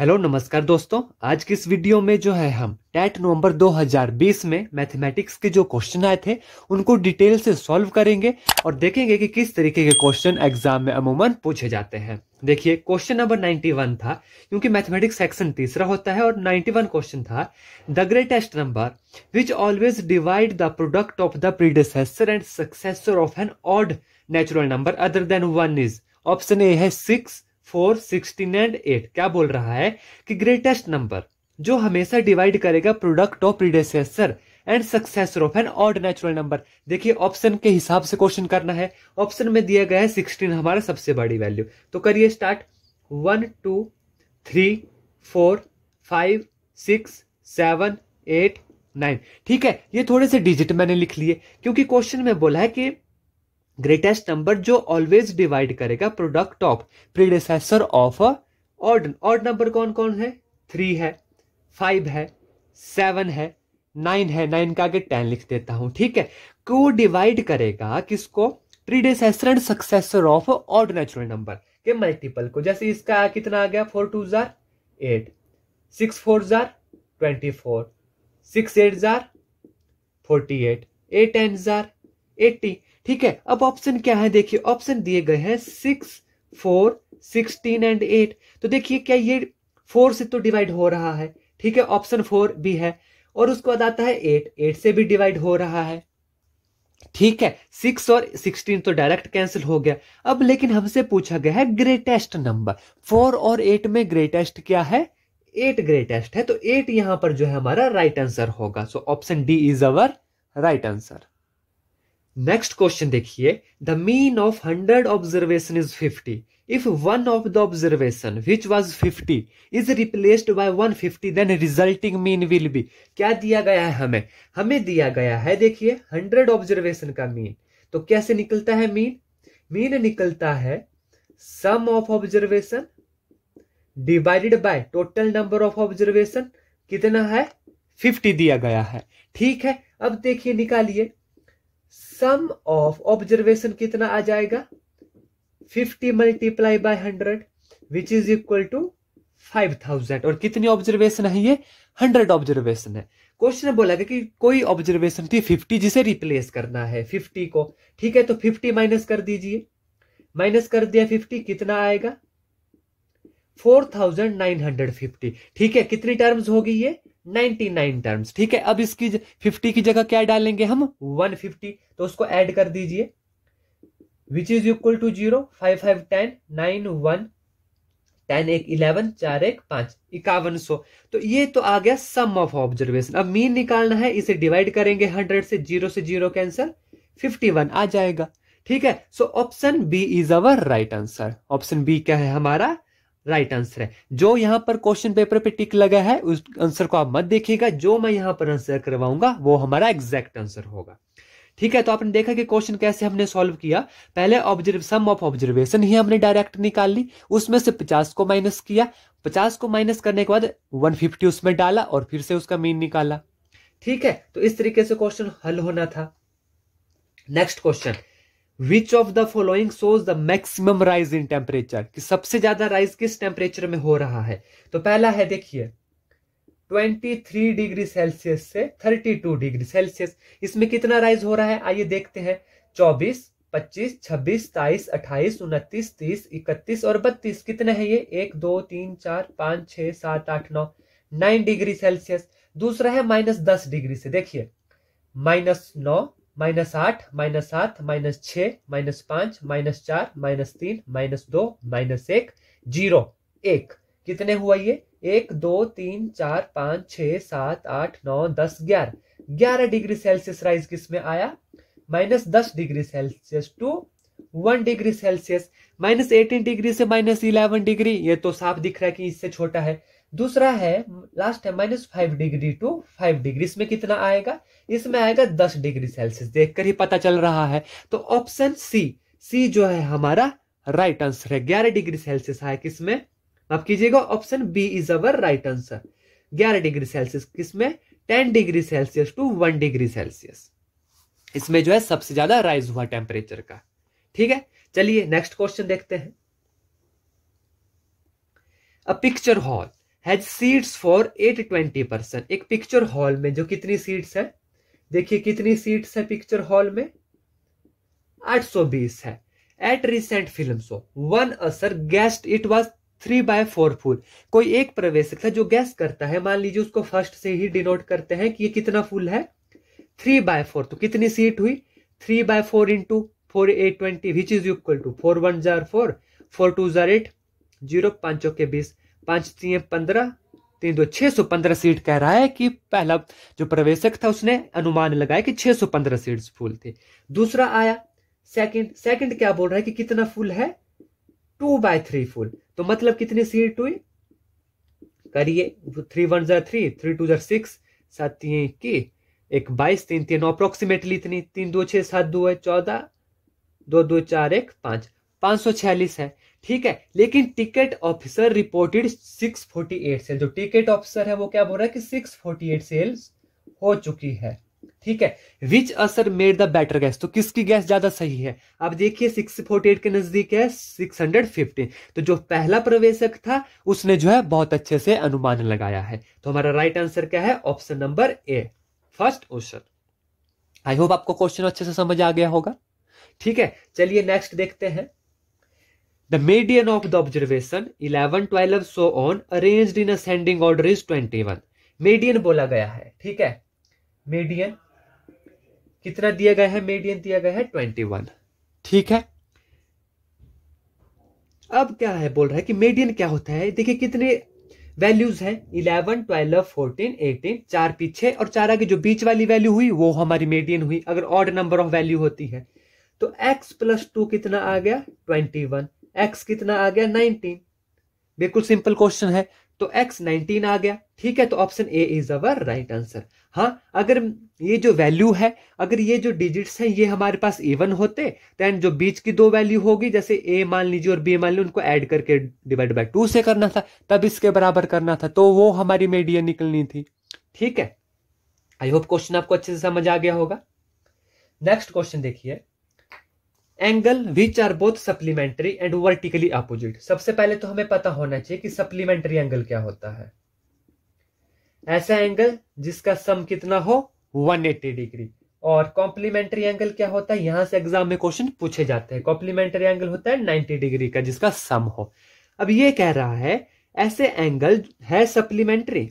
Hello नमस्कार दोस्तों आज की इस वीडियो में जो है हम टैट नवंबर 2020 में मैथमेटिक्स के जो क्वेश्चन आए थे उनको डिटेल से सॉल्व करेंगे और देखेंगे कि किस तरीके के क्वेश्चन एग्जाम में अमूमन पूछे जाते हैं देखिए क्वेश्चन नंबर 91 था क्योंकि मैथमेटिक्स सेक्शन तीसरा होता है और 91 क्वेश्चन था the greatest number which always divide the product of the predecessor and successor of an odd natural number other than one is option A है six four sixteen and eight क्या बोल रहा है कि ग्रेटेस्ट नंबर जो हमेशा divide करेगा product of predecessor and successor of an odd natural number देखिए ऑप्शन के हिसाब से क्वेश्चन करना है ऑप्शन में दिया गया है सिक्सटीन हमारा सबसे बड़ी वैल्यू तो करिए start one two three four five six seven eight nine ठीक है ये थोड़े से डिजिट मैंने लिख लिए क्योंकि क्वेश्चन में बोला है कि ग्रेटेस्ट नंबर जो ऑलवेज डिवाइड करेगा product of predecessor of odd odd number कौन कौन है थ्री है फाइव है सेवन है नाइन है नाइन का आगे टेन लिख देता हूं ठीक है को डिवाइड करेगा किसको predecessor and successor of odd natural number के मल्टीपल को जैसे इसका कितना आ गया फोर टू जार एट सिक्स फोर जार ट्वेंटी फोर सिक्स एट जार फोर्टी एट एट टेन जार एट्टी ठीक है अब ऑप्शन क्या है देखिए ऑप्शन दिए गए हैं six four sixteen and eight तो देखिए क्या ये फोर से तो डिवाइड हो रहा है ठीक है ऑप्शन फोर भी है और उसको बाद आता है एट एट से भी डिवाइड हो रहा है ठीक है सिक्स और सिक्सटीन तो डायरेक्ट कैंसिल हो गया अब लेकिन हमसे पूछा गया है ग्रेटेस्ट नंबर फोर और एट में ग्रेटेस्ट क्या है एट ग्रेटेस्ट है तो एट यहां पर जो है हमारा राइट आंसर होगा so option D is our right answer next question देखिए the mean of hundred observation is fifty if one of the observation which was fifty is replaced by one fifty then resulting mean will be क्या दिया गया है हमें हमें दिया गया है देखिए हंड्रेड ऑब्जर्वेशन का मीन तो कैसे निकलता है मीन मीन निकलता है sum of observation divided by total number of observation कितना है फिफ्टी दिया गया है ठीक है अब देखिए निकालिए सम ऑफ ऑब्जर्वेशन कितना आ जाएगा 50 multiply by 100 which is equal to 5000 और कितनी ऑब्जर्वेशन है ये 100 ऑब्जर्वेशन है क्वेश्चन बोला गया कि कोई ऑब्जर्वेशन थी 50 जिसे रिप्लेस करना है 50 को ठीक है तो 50 माइनस कर दीजिए माइनस कर दिया 50 कितना आएगा 4950 ठीक है कितनी टर्म्स होगी ये नाइनटी नाइन टर्म्स ठीक है अब इसकी फिफ्टी की जगह क्या डालेंगे हम वन फिफ्टी तो उसको ऐड कर दीजिए which is equal to zero five five ten nine one ten एक इलेवन चार एक पांच इक्यावन सो तो ये तो आ गया सम ऑफ ऑब्जर्वेशन अब मीन निकालना है इसे डिवाइड करेंगे हंड्रेड से जीरो से जीरो कैंसर फिफ्टी वन आ जाएगा ठीक है so option B is our right answer option B क्या है हमारा राइट आंसर है जो यहाँ पर क्वेश्चन पेपर पे टिक लगा है उस आंसर को आप मत देखिएगा जो मैं यहाँ पर आंसर करवाऊंगा वो हमारा एग्जैक्ट आंसर होगा ठीक है तो आपने देखा कि क्वेश्चन कैसे हमने सॉल्व किया पहले ऑब्जर्व सम ऑफ ऑब्जर्वेशन ही हमने डायरेक्ट निकाल ली उसमें से 50 को माइनस किया 50 को माइनस करने के बाद 150 उसमें डाला और फिर से उसका मीन निकाला ठीक है तो इस तरीके से क्वेश्चन हल होना था next question which of the following shows the maximum rise in temperature कि सबसे ज्यादा राइज किस टेम्परेचर में हो रहा है तो पहला है देखिए 23 डिग्री सेल्सियस से 32 डिग्री सेल्सियस इसमें कितना राइज हो रहा है आइए देखते हैं 24 25 26 27 28 29, 30, 31 और 32 कितने हैं ये एक दो तीन चार पाँच छः सात आठ नौ नाइन डिग्री सेल्सियस दूसरा है माइनस दस डिग्री से देखिए माइनस नौ माइनस आठ माइनस सात माइनस छ माइनस पांच माइनस चार माइनस तीन माइनस दो माइनस एक जीरो एक कितने हुआ ये एक दो तीन चार पाँच छ सात आठ नौ दस ग्यारह ग्यारह डिग्री सेल्सियस राइज किस में आया माइनस दस degree Celsius to one degree Celsius minus eighteen degree से माइनस इलेवन डिग्री ये तो साफ दिख रहा है कि इससे छोटा है दूसरा है लास्ट है minus five degree to five degree इसमें कितना आएगा इसमें आएगा दस डिग्री सेल्सियस देखकर ही पता चल रहा है तो ऑप्शन सी सी जो है हमारा राइट आंसर है ग्यारह डिग्री सेल्सियस है किसमें आप कीजिएगा option B is our right answer ग्यारह डिग्री सेल्सियस किसमें ten degree Celsius to one degree Celsius इसमें जो है सबसे ज्यादा राइज हुआ टेम्परेचर का ठीक है चलिए नेक्स्ट क्वेश्चन देखते हैं a picture hall has seats for eight twenty person एक पिक्चर हॉल में जो कितनी सीट्स है देखिए कितनी सीट्स है पिक्चर हॉल में 820 है at recent film show one usher guessed it was three by four full कोई एक प्रवेशक था जो गैस करता है मान लीजिए उसको फर्स्ट से ही डिनोट करते हैं कि ये कितना फूल है थ्री बाय फोर तो कितनी सीट हुई three by four into four eight twenty which is equal to four one जार फोर फोर टू जार एट जीरो पांचों के बीस पाँच तीन पंद्रह तीन दो छः सौ पंद्रह सीट कह रहा है कि पहला जो प्रवेशक था उसने अनुमान लगाया कि छः सौ पंद्रह सीट फुल थे दूसरा आया सेकंड सेकंड क्या बोल रहा है कि कितना फुल है टू बाय थ्री फुल तो मतलब कितनी सीट हुई करिए थ्री वन जर थ्री थ्री टू जर सिक्स सात तीन इक्की एक बाईस तीन तीन अप्रोक्सीमेटली इतनी तीन दो छः सात दो है चौदह दो दो चार एक पाँच पाँच सौ छियालीस है ठीक है लेकिन टिकट ऑफिसर रिपोर्टेड 648 सेल जो टिकट ऑफिसर है वो क्या बोल रहा है कि 648 सेल्स हो चुकी है ठीक है विच असर मेड द बेटर गैस तो किसकी गैस ज्यादा सही है अब देखिए 648 के नजदीक है 650 तो जो पहला प्रवेशक था उसने जो है बहुत अच्छे से अनुमान लगाया है तो हमारा राइट आंसर क्या है option number A first question I hope आपको क्वेश्चन अच्छे से समझ आ गया होगा ठीक है चलिए नेक्स्ट देखते हैं The median of the observation 11, 12, so on, arranged in ascending order is 21. Median बोला गया है ठीक है मीडियन कितना दिया गया है मीडियन दिया गया है 21. ठीक है अब क्या है बोल रहा है कि मीडियन क्या होता है देखिए कितने वैल्यूज हैं 11, 12, 14, 18 चार पीछे और चार आगे जो बीच वाली वैल्यू हुई वो हमारी मीडियन हुई अगर ऑड नंबर ऑफ वैल्यू होती है तो x प्लस टू कितना आ गया 21 एक्स कितना आ गया नाइनटीन बिल्कुल सिंपल क्वेश्चन है तो x 19 आ गया ठीक है तो option A is our right answer हाँ अगर ये जो वैल्यू है अगर ये जो डिजिट्स हैं ये हमारे पास इवन होते देन जो बीच की दो वैल्यू होगी जैसे ए मान लीजिए और बी मान लीजिए उनको ऐड करके डिवाइड बाय टू से करना था तब इसके बराबर करना था तो वो हमारी मीडियन निकलनी थी ठीक है आई होप क्वेश्चन आपको अच्छे से समझ आ गया होगा नेक्स्ट क्वेश्चन देखिए angle which are both supplementary and vertically opposite सबसे पहले तो हमें पता होना चाहिए कि सप्लीमेंट्री एंगल क्या होता है ऐसा एंगल जिसका सम कितना हो 180 डिग्री और कॉम्प्लीमेंट्री एंगल क्या होता है यहां से एग्जाम में क्वेश्चन पूछे जाते हैं कॉम्प्लीमेंट्री एंगल होता है 90 डिग्री का जिसका सम हो अब ये कह रहा है ऐसे एंगल है सप्लीमेंट्री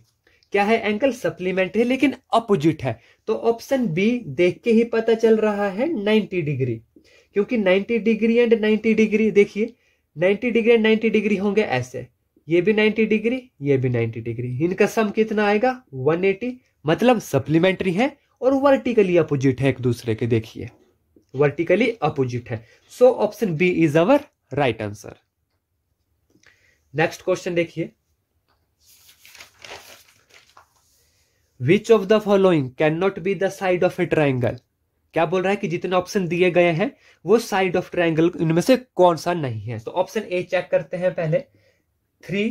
क्या है एंगल सप्लीमेंट्री लेकिन अपोजिट है तो ऑप्शन बी देख के ही पता चल रहा है 90 डिग्री क्योंकि 90 डिग्री एंड 90 डिग्री देखिए 90 डिग्री एंड 90 डिग्री होंगे ऐसे ये भी 90 डिग्री ये भी 90 डिग्री इनका सम कितना आएगा 180 मतलब सप्लीमेंट्री है और वर्टिकली अपोजिट है एक दूसरे के देखिए वर्टिकली अपोजिट है so option B is our right answer next question देखिए which of the following can not be the side of a triangle क्या बोल रहा है कि जितने ऑप्शन दिए गए हैं वो साइड ऑफ ट्राइंगल इनमें से कौन सा नहीं है तो ऑप्शन ए चेक करते हैं पहले थ्री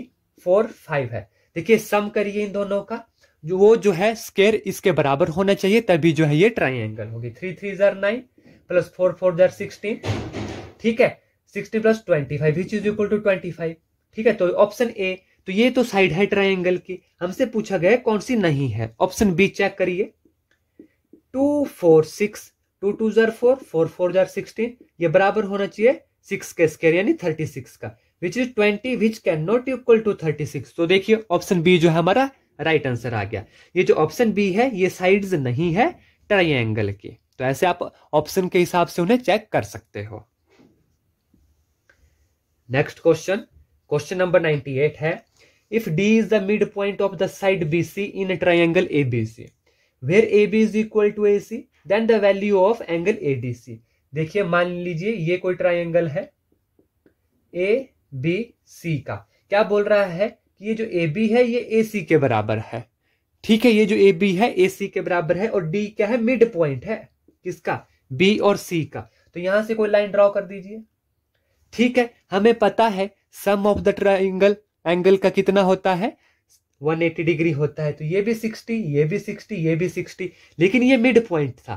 फोर फाइव है देखिए सम करिए इन दोनों का जो वो जो है स्केयर इसके बराबर होना चाहिए तभी जो है ये ट्राइंगल होगी थ्री थ्री जर नाइन प्लस फोर फोर जर सिक्सटीन ठीक है sixteen plus twenty five which is equal to twenty five ठीक है तो ऑप्शन ए तो ये तो साइड है ट्राइंगल की हमसे पूछा गया कौन सी नहीं है ऑप्शन बी चेक करिए two four six two two जार फोर फोर फोर जार सिक्सटीन ये बराबर होना चाहिए सिक्स के स्केयर यानी थर्टी सिक्स का which is twenty which can not equal to thirty six तो देखिए ऑप्शन बी जो है हमारा राइट right आंसर आ गया ये जो ऑप्शन बी है ये साइड नहीं है ट्राइंगल के तो ऐसे आप ऑप्शन के हिसाब से उन्हें चेक कर सकते हो next question question number ninety eight है if D is the mid point of the side B C in triangle A B C where A B is equal to A C then the value of angle A D C देखिए मान लीजिए ये कोई triangle है ए B सी का क्या बोल रहा है कि ये जो ए बी है ये ए सी के बराबर है ठीक है ये जो ए बी है ए सी के बराबर है और डी क्या है मिड पॉइंट है किसका बी और सी का तो यहां से कोई लाइन ड्रॉ कर दीजिए ठीक है हमें पता है sum of the triangle angle का कितना होता है 180 डिग्री होता है तो ये भी 60 ये भी 60 ये भी 60 लेकिन ये मिड पॉइंट था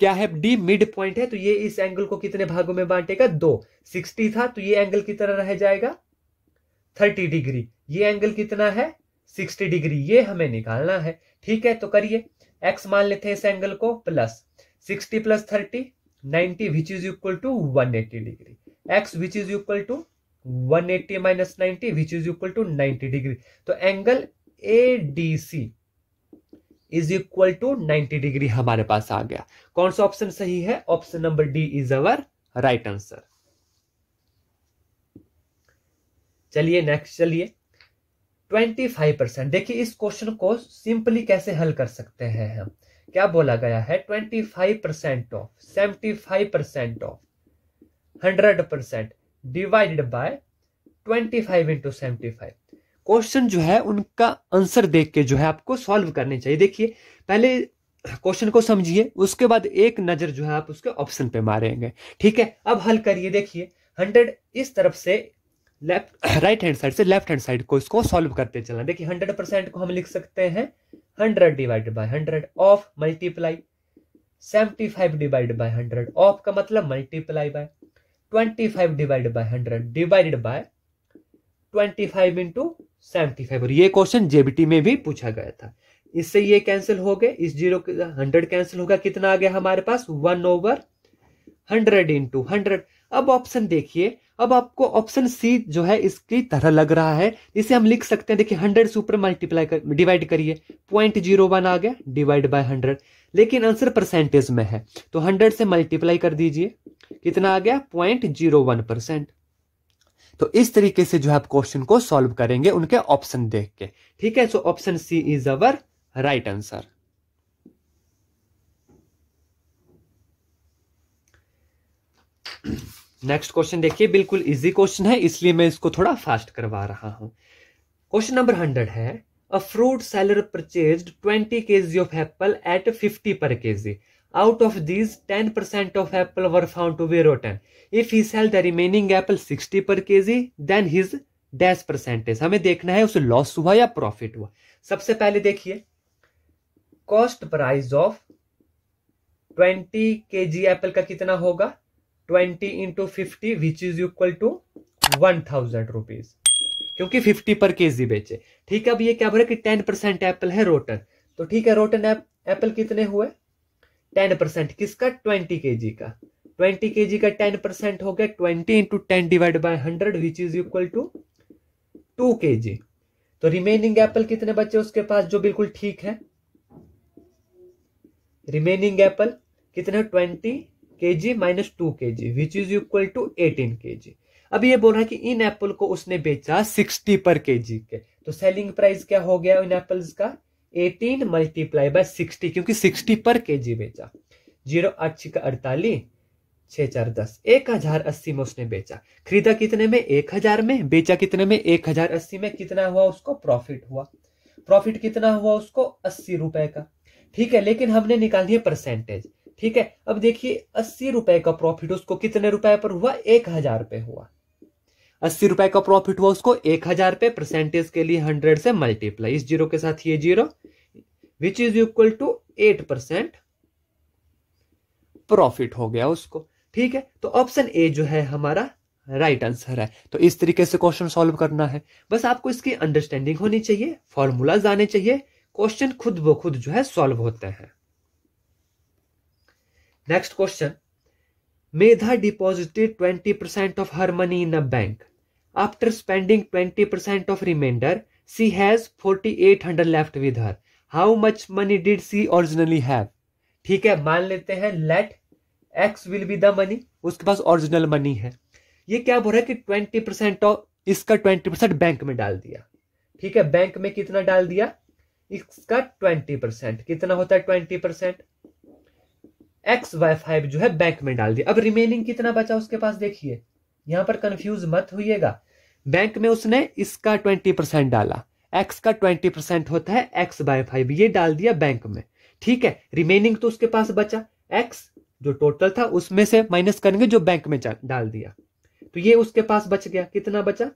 क्या है डी मिड पॉइंट है तो ये इस एंगल को कितने भागों में बांटेगा दो 60 था तो ये एंगल की तरह रह जाएगा 30 डिग्री ये एंगल कितना है 60 डिग्री ये हमें निकालना है ठीक है तो करिए एक्स मान लेते हैं इस एंगल को plus sixty plus thirty ninety which is equal to one eighty degree x which is equal to 180 minus ninety which is equal to 90 degree तो angle A D C is equal to 90 degree हमारे पास आ गया कौन सा option सही है option number D is our right answer चलिए नेक्स्ट चलिए 25 परसेंट देखिए इस क्वेश्चन को सिंपली कैसे हल कर सकते हैं हम क्या बोला गया है 25 percent of 75 percent of 100 percent divided by 25 five into seventy five question जो है उनका आंसर देख के जो है आपको सॉल्व करने चाहिए देखिए पहले क्वेश्चन को समझिए उसके बाद एक नज़र जो है आप उसके ऑप्शन पे मारेंगे ठीक है अब हल करिए देखिए हंड्रेड इस तरफ से लेफ्ट राइट हैंड साइड से लेफ्ट हैंड साइड को इसको सॉल्व करते चलना देखिए हंड्रेड परसेंट को हम लिख सकते हैं hundred divide by hundred of multiply seventy five divide by hundred of का मतलब multiply by twenty five divide by hundred divide by twenty five into seventy five और ये क्वेश्चन जेबीटी में भी पूछा गया था इससे ये कैंसिल हो गए इस जीरो हंड्रेड कैंसिल होगा कितना आ गया हमारे पास one over hundred into hundred अब ऑप्शन देखिए अब आपको ऑप्शन सी जो है इसकी तरह लग रहा है इसे हम लिख सकते हैं देखिए हंड्रेड से ऊपर मल्टीप्लाई कर डिवाइड करिए पॉइंट जीरो वन आ गया डिवाइड बाय हंड्रेड लेकिन आंसर परसेंटेज में है तो हंड्रेड से मल्टीप्लाई कर दीजिए कितना आ गया पॉइंट जीरो वन परसेंट तो इस तरीके से जो है आप क्वेश्चन को सॉल्व करेंगे उनके ऑप्शन देख के ठीक है so option C is our right answer next question देखिए बिल्कुल इजी क्वेश्चन है इसलिए मैं इसको थोड़ा फास्ट करवा रहा हूं क्वेश्चन नंबर हंड्रेड है a fruit seller purchase twenty K G of apple at fifty per K ji Out of these, 10% of apple were found to be rotten. If he sell the remaining apple 60 per kg, then his dash percentage hame देखना है उसे loss hua ya profit hua सबसे पहले देखिए cost price of twenty K ji ka का कितना होगा twenty into fifty which is equal to one thousand rupees क्योंकि फिफ्टी पर केजी बेचे ठीक है अब ये क्या बोल रहे कि टेन परसेंट एप्पल है रोटन तो ठीक है रोटन एप्पल कितने हुए टेन परसेंट किसका ट्वेंटी के जी का ट्वेंटी के जी का टेन परसेंट हो गया twenty into ten divide by hundred which is equal to two K G तो रिमेनिंग एप्पल कितने बचे उसके पास जो बिल्कुल ठीक है रिमेनिंग एप्पल कितने twenty K ji minus two K G which is equal to eighteen K G अब ये बोल रहा है कि इन एप्पल को उसने बेचा सिक्सटी पर के जी के तो सेलिंग प्राइस क्या हो गया इन एप्पल्स का एटीन मल्टीप्लाई बाय सिक्सटी क्योंकि सिक्सटी पर के जी बेचा जीरो आठ का अड़तालीस छः चार दस एक हजार अस्सी में उसने बेचा खरीदा कितने में एक हजार में बेचा कितने में एक हजार अस्सी में कितना हुआ उसको प्रॉफिट हुआ प्रॉफिट कितना हुआ उसको अस्सी रुपए का ठीक है लेकिन हमने निकाल दिया परसेंटेज ठीक है अब देखिए अस्सी रुपए का प्रॉफिट उसको कितने रुपए पर हुआ एक हजार पे हुआ अस्सी रुपए का प्रॉफिट हुआ उसको एक हजार पे परसेंटेज के लिए हंड्रेड से मल्टीप्लाई इस जीरो के साथ ये zero which is equal to eight percent profit हो गया उसको ठीक है तो ऑप्शन ए जो है हमारा राइट right आंसर है तो इस तरीके से क्वेश्चन सॉल्व करना है बस आपको इसकी अंडरस्टैंडिंग होनी चाहिए फॉर्मूलाज आने चाहिए क्वेश्चन खुद ब खुद जो है सॉल्व होते हैं next question Medha deposited 20% of her money in a bank. After spending 20% of remainder, she has 4800 left with her. How much money did she originally have? ठीक है मान लेते हैं let X will be the money उसके पास original money है ये क्या बोल रहा है कि ट्वेंटी परसेंट ऑफ इसका ट्वेंटी परसेंट बैंक में डाल दिया ठीक है बैंक में कितना डाल दिया इसका ट्वेंटी परसेंट कितना होता है twenty percent X by five जो है बैंक में डाल दिया अब रिमेनिंग कितना बचा उसके पास देखिए यहां पर कंफ्यूज मत होइएगा बैंक में उसने इसका ट्वेंटी परसेंट डाला एक्स का ट्वेंटी परसेंट होता है एक्स बाय फाइव ये डाल दिया बैंक में ठीक है रिमेनिंग तो उसके पास बचा एक्स जो टोटल था उसमें से माइनस करेंगे जो बैंक में डाल दिया तो ये उसके पास बच गया कितना बचा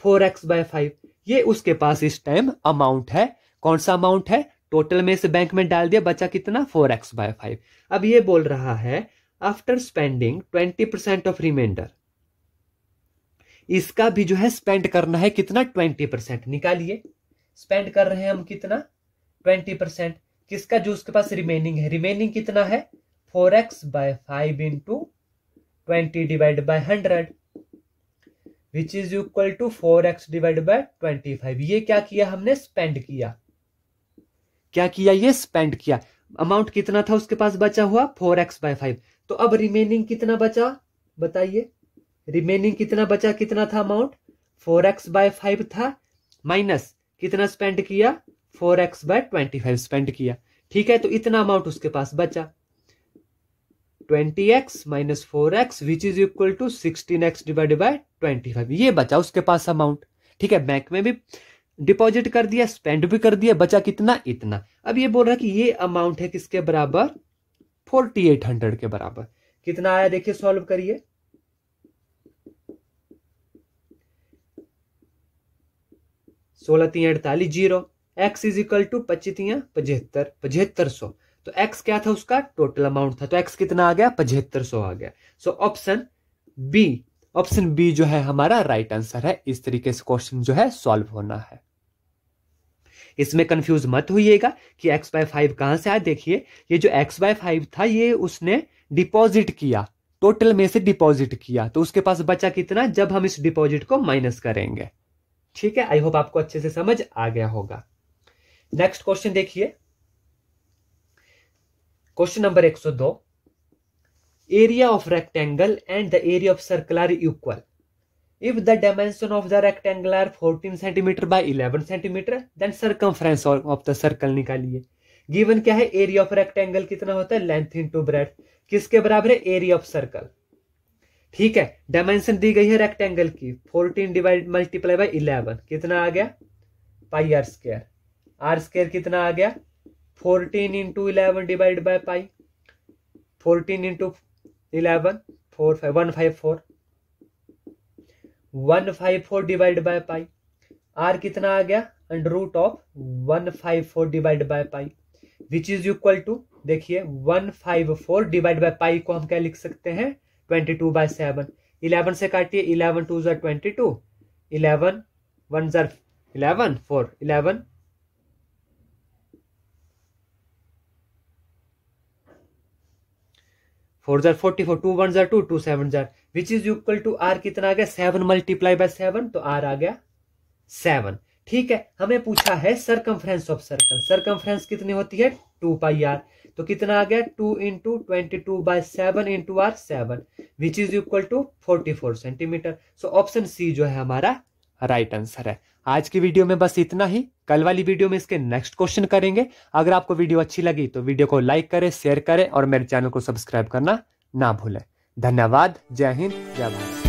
फोर एक्स बाय फाइव ये उसके पास इस टाइम अमाउंट है कौन सा अमाउंट है टोटल में इस बैंक में डाल दिया बचा कितना फोर एक्स बाय फाइव अब ये बोल रहा है after spending twenty percent of reminder इसका भी जो है स्पेंड करना है कितना ट्वेंटी परसेंट निकालिए स्पेंड कर रहे हैं हम कितना ट्वेंटी परसेंट किसका जो उसके पास रिमेनिंग है रिमेनिंग कितना है four X by five into twenty divide by hundred which is equal to four X divide by twenty five ये क्या किया हमने स्पेंड किया क्या किया ये स्पेंड किया अमाउंट कितना था उसके पास बचा हुआ फोर एक्स बाय फाइव तो अब रिमेनिंग कितना बचा बताइए रिमेनिंग कितना बचा कितना था amount four X by five था माइनस कितना स्पेंड किया four X by twenty five spend किया ठीक है तो इतना अमाउंट उसके पास बचा twenty X minus four X which is equal to sixteen X divided by twenty five ये बचा उसके पास अमाउंट ठीक है बैंक में भी डिपॉजिट कर दिया स्पेंड भी कर दिया बचा कितना इतना अब ये बोल रहा है कि ये अमाउंट है किसके बराबर फोर्टी एट हंड्रेड के बराबर कितना आया देखिए सॉल्व करिए सोलह तीन अड़तालीस zero X is equal to पच्चीस पचहत्तर पचहत्तर सौ तो एक्स क्या था उसका टोटल अमाउंट था तो एक्स कितना आ गया पचहत्तर सौ आ गया so option B option B जो है हमारा राइट आंसर है इस तरीके से क्वेश्चन जो है सॉल्व होना है इसमें कंफ्यूज मत होइएगा कि एक्स बाय फाइव कहां से आया देखिए ये जो एक्स बाय फाइव था ये उसने डिपॉजिट किया टोटल में से डिपॉजिट किया तो उसके पास बचा कितना जब हम इस डिपॉजिट को माइनस करेंगे ठीक है आई होप आपको अच्छे से समझ आ गया होगा नेक्स्ट क्वेश्चन देखिए question number 102 area of rectangle and the area of circle are equal. If the dimension of the rectangle are 14 cm by 11 cm, then circumference of the circle निकालिए गिवन क्या है एरिया ऑफ रेक्टेंगल कितना होता है length into breadth किसके बराबर है area of circle ठीक है डायमेंशन दी गई है रेक्टेंगल की 14 डिवाइड मल्टीप्लाई बाई इलेवन कितना आ गया pi R square R square कितना आ गया 14 into eleven divide by pi 14 into eleven four five one five four one five four divide by pi R कितना आ गया under root of one five four divide by pi which is equal to देखिए one five four divide by pi को हम क्या लिख सकते हैं twenty two by seven eleven से काटिए इलेवन टू जर ट्वेंटी टू इलेवन वन जर इलेवन फोर इलेवन फोर जार फोर्टी फोर टू वन जार टू टू सेवन जार which is equal to R कितना आ गया सेवन मल्टीप्लाई बाय सेवन तो आर आ गया सेवन ठीक है हमें पूछा है सरकमफ्रेंस ऑफ सर्कल सरकमफ्रेंस कितनी होती है टू पाई आर तो कितना आ गया two into twenty two by seven into R seven which is equal to forty four centimetre so option C जो है हमारा राइट आंसर है आज की वीडियो में बस इतना ही कल वाली वीडियो में इसके नेक्स्ट क्वेश्चन करेंगे अगर आपको वीडियो अच्छी लगी तो वीडियो को लाइक करें शेयर करें और मेरे चैनल को सब्सक्राइब करना ना भूलें धन्यवाद जय हिंद जय भारत